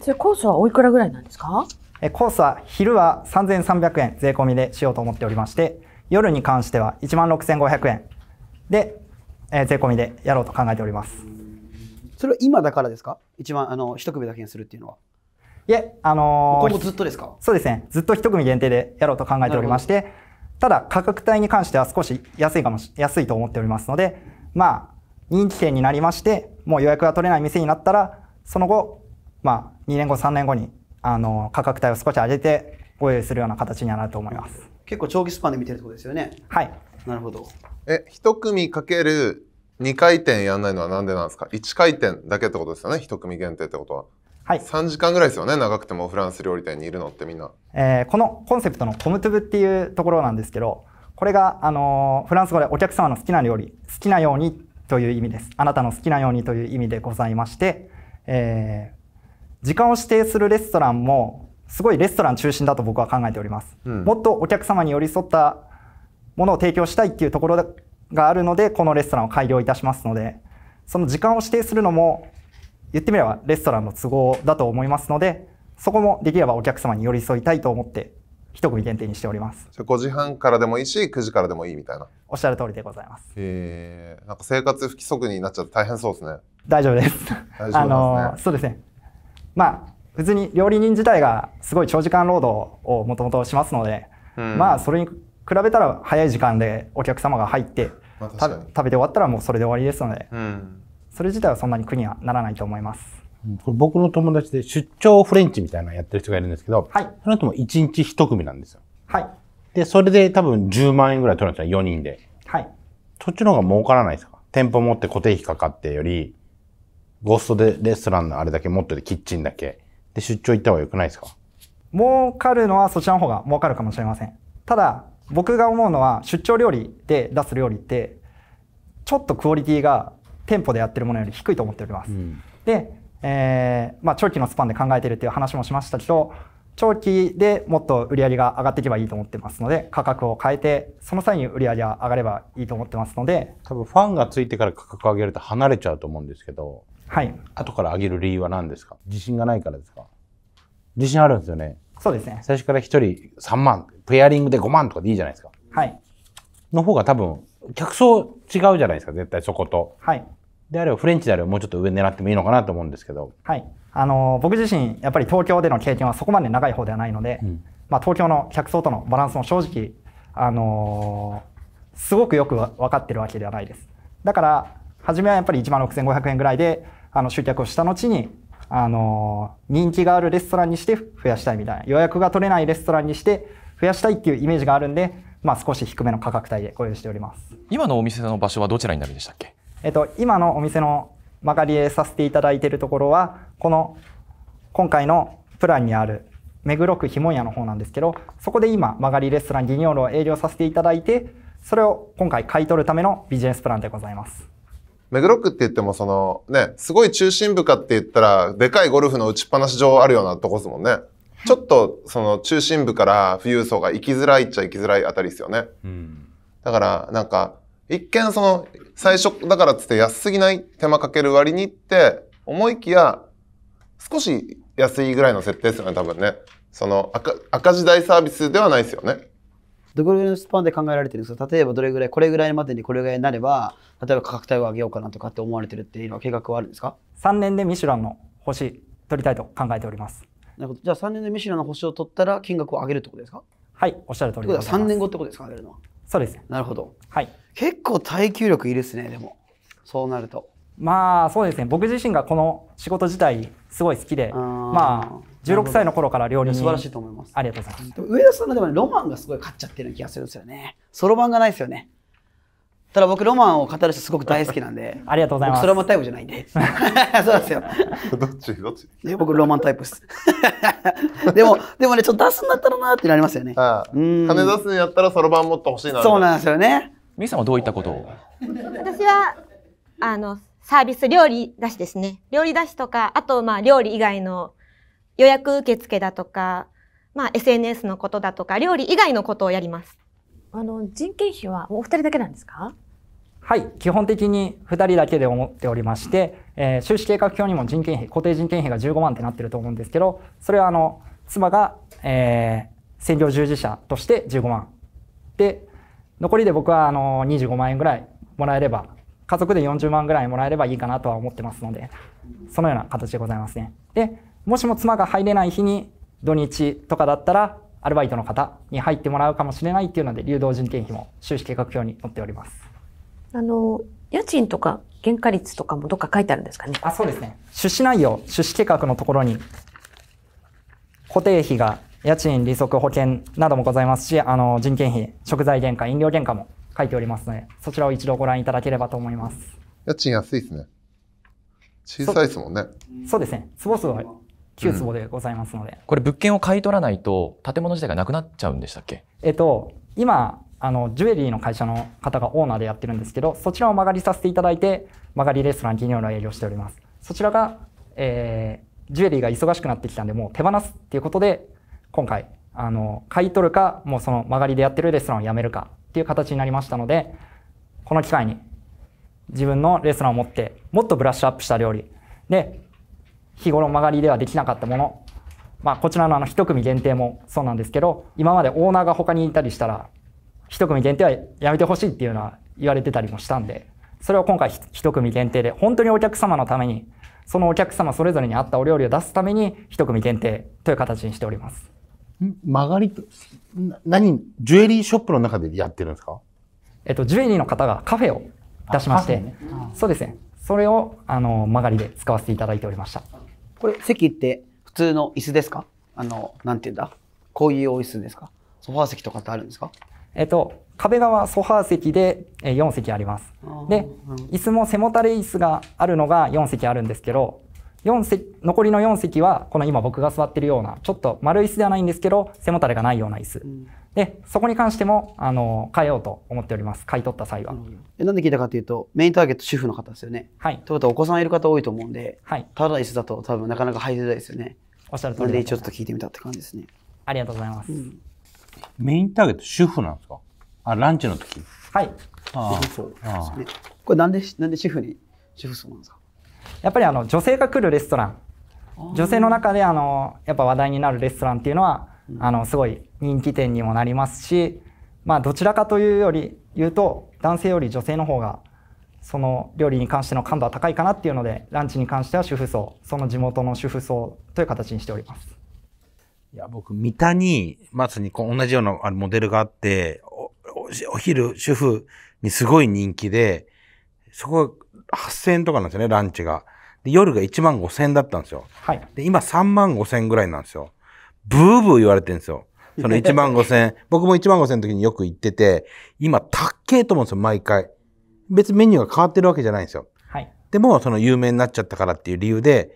それコースはおいくらぐらいなんですかえコースは昼は3300円税込みでしようと思っておりまして夜に関しては1万6500円で、えー、税込みでやろうと考えておりますそれは今だからですか一番あの一組だけにするっていうのはいえあのー、ずっとですかそうですねずっと一組限定でやろうと考えておりましてただ価格帯に関しては少し安いかもし安いと思っておりますのでまあ人気店になりましてもう予約が取れない店になったらその後まあ、2年後、3年後に、あの、価格帯を少し上げて、ご用意するような形にはなると思います。結構、長期スパンで見てるってことですよね。はい。なるほど。え、一組かける2回転やんないのはなんでなんですか ?1 回転だけってことですよね、一組限定ってことは。はい、3時間ぐらいですよね長くてもフランス料理店にいるのってみんな、えー、このコンセプトのコムトゥブっていうところなんですけどこれが、あのー、フランス語でお客様の好きな料理好きなようにという意味ですあなたの好きなようにという意味でございまして、えー、時間を指定するレストランもすごいレストラン中心だと僕は考えております、うん、もっとお客様に寄り添ったものを提供したいっていうところがあるのでこのレストランを開業いたしますのでその時間を指定するのも言ってみればレストランの都合だと思いますのでそこもできればお客様に寄り添いたいと思って一組限定にしております5時半からでもいいし9時からでもいいみたいなおっしゃる通りでございますへえんか生活不規則になっちゃって大変そうですね大丈夫です大丈夫です、ね、あのそうですねまあ普通に料理人自体がすごい長時間労働をもともとしますので、うん、まあそれに比べたら早い時間でお客様が入って、まあ、食べて終わったらもうそれで終わりですので、うん、それ自体はそんなに苦にはならないと思います。これ僕の友達で出張フレンチみたいなのやってる人がいるんですけど、はい、その人も1日1組なんですよ。はい。で、それで多分10万円ぐらい取るんですよ、4人で。はい。そっちの方が儲からないですか店舗持って固定費かかってより、ゴーストでレストランのあれだけ持ってて、キッチンだけ。で、出張行った方が良くないですか儲かるのはそちらの方が儲かるかもしれません。ただ、僕が思うのは、出張料理で出す料理って、ちょっとクオリティが店舗でやってるものより低いと思っております。うん、で、えー、まあ、長期のスパンで考えてるっていう話もしましたけど、長期でもっと売り上げが上がっていけばいいと思ってますので、価格を変えて、その際に売り上げが上がればいいと思ってますので。多分ファンがついてから価格を上げると離れちゃうと思うんですけど、はい。後から上げる理由は何ですか自信がないからですか自信あるんですよね。そうですね。最初から1人3万、ペアリングで5万とかでいいじゃないですか。はい。の方が多分、客層違うじゃないですか、絶対そこと。はい。であれば、フレンチであればもうちょっと上狙ってもいいのかなと思うんですけど。はい。あのー、僕自身、やっぱり東京での経験はそこまで長い方ではないので、うん、まあ、東京の客層とのバランスも正直、あのー、すごくよく分かってるわけではないです。だから、初めはやっぱり1万6500円ぐらいで、あの集客をした後に、あの、人気があるレストランにして増やしたいみたいな、予約が取れないレストランにして増やしたいっていうイメージがあるんで、まあ少し低めの価格帯でご用意しております。今のお店の場所はどちらになるんでしたっけえっと、今のお店の曲がりえさせていただいているところは、この、今回のプランにある目黒区ひもん屋の方なんですけど、そこで今、曲がりレストランギニョールを営業させていただいて、それを今回買い取るためのビジネスプランでございます。目黒区って言ってもそのね、すごい中心部かって言ったら、でかいゴルフの打ちっぱなし場あるようなとこですもんね。はい、ちょっとその中心部から富裕層が行きづらいっちゃ行きづらいあたりですよね。うん、だからなんか、一見その最初だからっつって安すぎない手間かける割にって思いきや少し安いぐらいの設定ですよね、多分ね。その赤赤字大サービスではないですよね。どれぐらいのスパンで考えられてるんですか例えばどれぐらい、これぐらいまでにこれぐらいになれば、例えば価格帯を上げようかなとかって思われてるっていうのは計画はあるんですか ?3 年でミシュランの星取りたいと考えております。なるほど。じゃあ3年でミシュランの星を取ったら金額を上げるってことですかはい、おっしゃる通りです。3年後ってことですか、上げるのは。そうですね。なるほど。はい。結構耐久力いるですね、でも。そうなると。まあそうですね僕自身がこの仕事自体すごい好きでまあ16歳の頃から料理人素晴らしいと思いますありがとうございます上田さんのでも、ね、ロマンがすごい勝っちゃってる気がするんですよねそろばんがないですよねただ僕ロマンを語る人すごく大好きなんでありがとうございますそばんタイプじゃないんで そうですよどっちどっち僕ロマンタイプです でもでもねちょっと出すんだったらなってなりますよねああ金出すんやったらそろばん持ってほしいなそうなんですよねみさんはどういったことを私はあのサービス料理出しですね料理出しとかあとまあ料理以外の予約受付だとか、まあ、SNS のことだとか、料理以外のことをやります。あの、人件費はお二人だけなんですかはい、基本的に二人だけで思っておりまして、えー、収支計画表にも人件費、固定人件費が15万ってなってると思うんですけど、それはあの、妻が、えー、専業従事者として15万。で、残りで僕はあの、25万円ぐらいもらえれば、家族で40万ぐらいもらえればいいかなとは思ってますので、そのような形でございますね。で、もしも妻が入れない日に土日とかだったらアルバイトの方に入ってもらうかもしれないっていうので流動人件費も収支計画表に載っておりますあの家賃とか原価率とかもどっか書いてあるんですかねあそうですね出資内容出資計画のところに固定費が家賃利息保険などもございますしあの人件費食材原価飲料原価も書いておりますのでそちらを一度ご覧いただければと思います家賃安いですね小さいですもんねそうですね坪数は9坪でございますので、うん、これ物件を買い取らないと建物自体がなくなっちゃうんでしたっけえっと今あのジュエリーの会社の方がオーナーでやってるんですけどそちらを曲がりさせていただいて曲がりレストラン金曜の営業しておりますそちらが、えー、ジュエリーが忙しくなってきたんでもう手放すっていうことで今回あの買い取るかもうその曲がりでやってるレストランをやめるかっていう形になりましたのでこの機会に自分のレストランを持ってもっとブラッシュアップした料理で日頃曲がりではできなかったもの、まあ、こちらのあの一組限定もそうなんですけど今までオーナーが他にいたりしたら一組限定はやめてほしいっていうのは言われてたりもしたんでそれを今回一組限定で本当にお客様のためにそのお客様それぞれに合ったお料理を出すために一組限定という形にしております曲がりと何ジュエリーショップの中でやってるんですかえっと、ジュエリーの方がカフェを出しまして、ね、そうですねそれをあの曲がりで使わせていただいておりました。これ席って普通の椅子ですかあの、なんて言うんだこういうお椅子ですかソファー席とかってあるんですかえっと、壁側ソファー席で4席あります。で、椅子も背もたれ椅子があるのが4席あるんですけど、4席残りの4席はこの今僕が座ってるようなちょっと丸い椅子ではないんですけど背もたれがないような椅子、うん、でそこに関してもあの変えようと思っております買い取った際は、うん、なんで聞いたかというとメインターゲット主婦の方ですよねはいということはお子さんいる方多いと思うんで、はい、ただ椅子だと多分なかなか入りづらいですよねおっしゃる通りでちょっと聞いてみたって感じですねありがとうございます、うん、メインターゲット主婦なんですかあランチの時はいああ主そうですねこれなんでなんで主婦に主婦層なんですかやっぱりあの女性が来るレストラン女性の中であのやっぱ話題になるレストランっていうのは、あのすごい人気店にもなりますし、まあ、どちらかというより言うと男性より女性の方がその料理に関しての感度は高いかなっていうのでランチに関しては主婦層その地元の主婦層という形にしております。いや僕三田にまさに同じようなモデルがあってお昼主婦にすごい人気でそこ8000円とかなんですよねランチが。で夜が1万5千だったんですよ。はい、で今3万5千ぐらいなんですよ。ブーブー言われてるんですよ。その1万5千 僕も1万5千の時によく行ってて、今、たっけえと思うんですよ、毎回。別にメニューが変わってるわけじゃないんですよ。はい。でも、その有名になっちゃったからっていう理由で、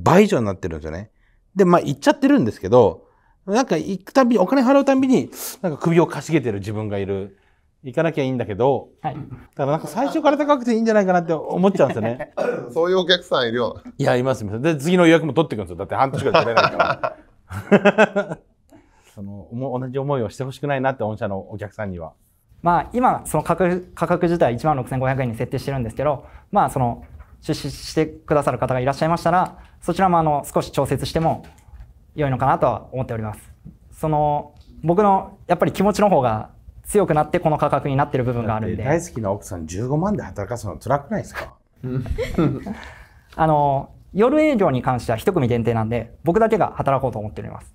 倍以上になってるんですよね。で、まあ、行っちゃってるんですけど、なんか行くたびお金払うたびに、なんか首をかしげてる自分がいる。行かなきゃいいんだけど、はい、だからなんか最初から高くていいんじゃないかなって思っちゃうんですよね。そういうお客さんいるよ。いや、います、います。で、次の予約も取ってくるんですよ。だって半年くらい取れないから。その同じ思いをしてほしくないなって、御社のお客さんには。まあ、今、その価格価格自体1万6500円に設定してるんですけど、まあ、その、出資してくださる方がいらっしゃいましたら、そちらもあの少し調節しても良いのかなとは思っております。その、僕のやっぱり気持ちの方が強くなってこの価格になってる部分があるんで大好きな奥さん15万で働かすの辛くないですか あの夜営業に関しては一組限定なんで僕だけが働こうと思っております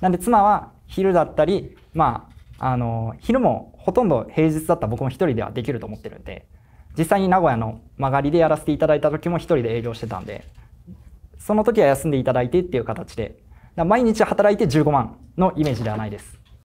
なんで妻は昼だったりまああの昼もほとんど平日だった僕も一人ではできると思ってるんで実際に名古屋の曲がりでやらせていただいた時も一人で営業してたんでその時は休んでいただいてっていう形で毎日働いて15万のイメージではないです